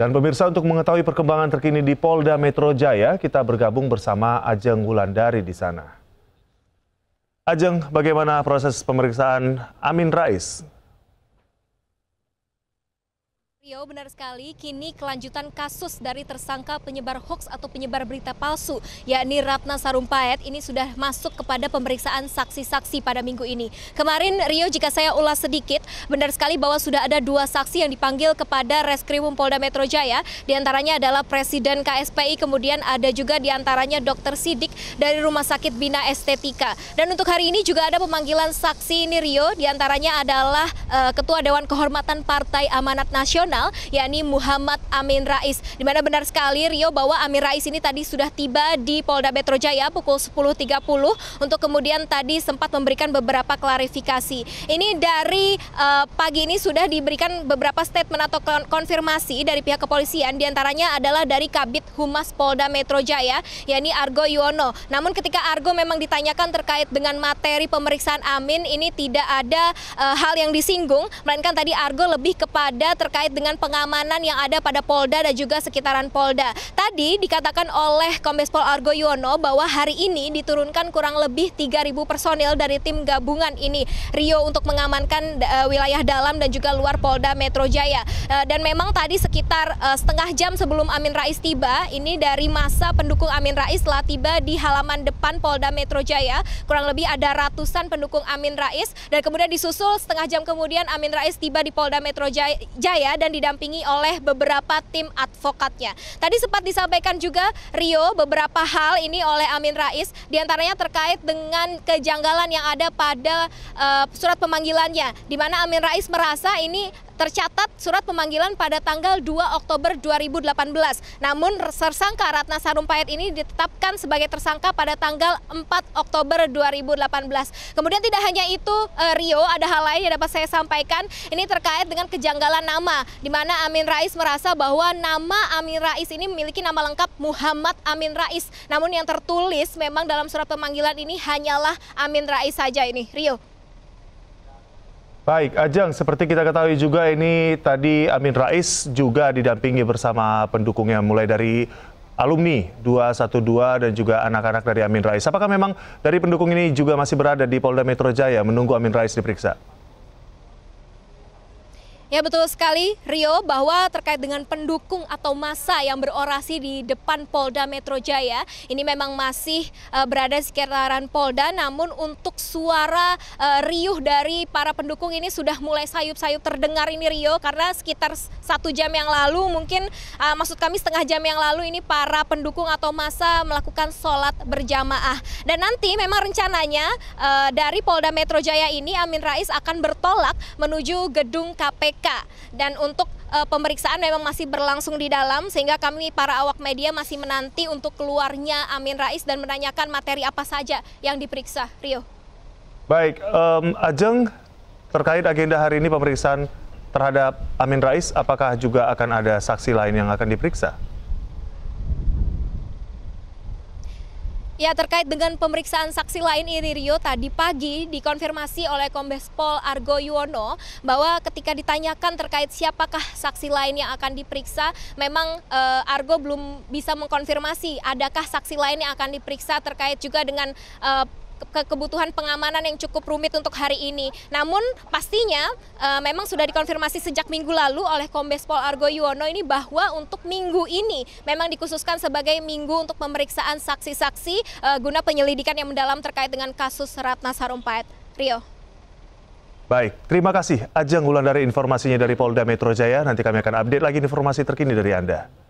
Dan pemirsa untuk mengetahui perkembangan terkini di Polda Metro Jaya, kita bergabung bersama Ajeng Wulandari di sana. Ajeng, bagaimana proses pemeriksaan Amin Rais Yo, benar sekali. Kini kelanjutan kasus dari tersangka penyebar hoax atau penyebar berita palsu, yakni Ratna Sarumpaet ini sudah masuk kepada pemeriksaan saksi-saksi pada minggu ini. Kemarin, Rio, jika saya ulas sedikit, benar sekali bahwa sudah ada dua saksi yang dipanggil kepada Reskrimum Polda Metro Jaya. Di antaranya adalah Presiden KSPI, kemudian ada juga diantaranya antaranya Dr. Sidik dari Rumah Sakit Bina Estetika. Dan untuk hari ini juga ada pemanggilan saksi ini, Rio. diantaranya adalah uh, Ketua Dewan Kehormatan Partai Amanat Nasional Israel, yakni Muhammad Amin Rais. Di mana benar sekali Rio bahwa Amin Rais ini tadi sudah tiba di Polda Metro Jaya pukul 10.30 untuk kemudian tadi sempat memberikan beberapa klarifikasi. Ini dari uh, pagi ini sudah diberikan beberapa statement atau konfirmasi dari pihak kepolisian, diantaranya adalah dari Kabit Humas Polda Metro Jaya, yakni Argo Yono Namun ketika Argo memang ditanyakan terkait dengan materi pemeriksaan Amin, ini tidak ada uh, hal yang disinggung, melainkan tadi Argo lebih kepada terkait dengan dengan pengamanan yang ada pada Polda dan juga sekitaran Polda. Tadi dikatakan oleh Kombes Pol Argo Yono bahwa hari ini diturunkan kurang lebih 3.000 personil dari tim gabungan ini Rio untuk mengamankan uh, wilayah dalam dan juga luar Polda Metro Jaya. Uh, dan memang tadi sekitar uh, setengah jam sebelum Amin Rais tiba, ini dari masa pendukung Amin Rais telah tiba di halaman depan Polda Metro Jaya. Kurang lebih ada ratusan pendukung Amin Rais dan kemudian disusul setengah jam kemudian Amin Rais tiba di Polda Metro Jaya dan kemudian didampingi oleh beberapa tim advokatnya. Tadi sempat disampaikan juga Rio beberapa hal ini oleh Amin Rais diantaranya terkait dengan kejanggalan yang ada pada uh, surat pemanggilannya di mana Amin Rais merasa ini tercatat surat pemanggilan pada tanggal 2 Oktober 2018. Namun tersangka Ratna Sarumpayat ini ditetapkan sebagai tersangka pada tanggal 4 Oktober 2018. Kemudian tidak hanya itu eh, Rio, ada hal lain yang dapat saya sampaikan ini terkait dengan kejanggalan nama di mana Amin Rais merasa bahwa nama Amin Rais ini memiliki nama lengkap Muhammad Amin Rais. Namun yang tertulis memang dalam surat pemanggilan ini hanyalah Amin Rais saja ini. Rio Baik, Ajeng. seperti kita ketahui juga ini tadi Amin Rais juga didampingi bersama pendukungnya mulai dari alumni 212 dan juga anak-anak dari Amin Rais. Apakah memang dari pendukung ini juga masih berada di Polda Metro Jaya menunggu Amin Rais diperiksa? Ya betul sekali Rio bahwa terkait dengan pendukung atau masa yang berorasi di depan Polda Metro Jaya ini memang masih uh, berada di sekitaran Polda namun untuk suara uh, riuh dari para pendukung ini sudah mulai sayup-sayup terdengar ini Rio karena sekitar satu jam yang lalu mungkin uh, maksud kami setengah jam yang lalu ini para pendukung atau masa melakukan sholat berjamaah dan nanti memang rencananya uh, dari Polda Metro Jaya ini Amin Rais akan bertolak menuju gedung KPK Ika dan untuk uh, pemeriksaan memang masih berlangsung di dalam sehingga kami para awak media masih menanti untuk keluarnya Amin Rais dan menanyakan materi apa saja yang diperiksa. Rio. Baik, um, Ajeng terkait agenda hari ini pemeriksaan terhadap Amin Rais apakah juga akan ada saksi lain yang akan diperiksa? Ya terkait dengan pemeriksaan saksi lain ini Rio tadi pagi dikonfirmasi oleh Kombes Pol Argo Yuwono bahwa ketika ditanyakan terkait siapakah saksi lain yang akan diperiksa memang eh, Argo belum bisa mengkonfirmasi adakah saksi lain yang akan diperiksa terkait juga dengan eh, ke kebutuhan pengamanan yang cukup rumit untuk hari ini. Namun pastinya e, memang sudah dikonfirmasi sejak minggu lalu oleh Kombes Pol Argo Yuwono ini bahwa untuk minggu ini memang dikhususkan sebagai minggu untuk pemeriksaan saksi-saksi e, guna penyelidikan yang mendalam terkait dengan kasus Ratna Sarumpait. Rio. Baik, terima kasih Ajeng Wulandari informasinya dari Polda Metro Jaya. Nanti kami akan update lagi informasi terkini dari Anda.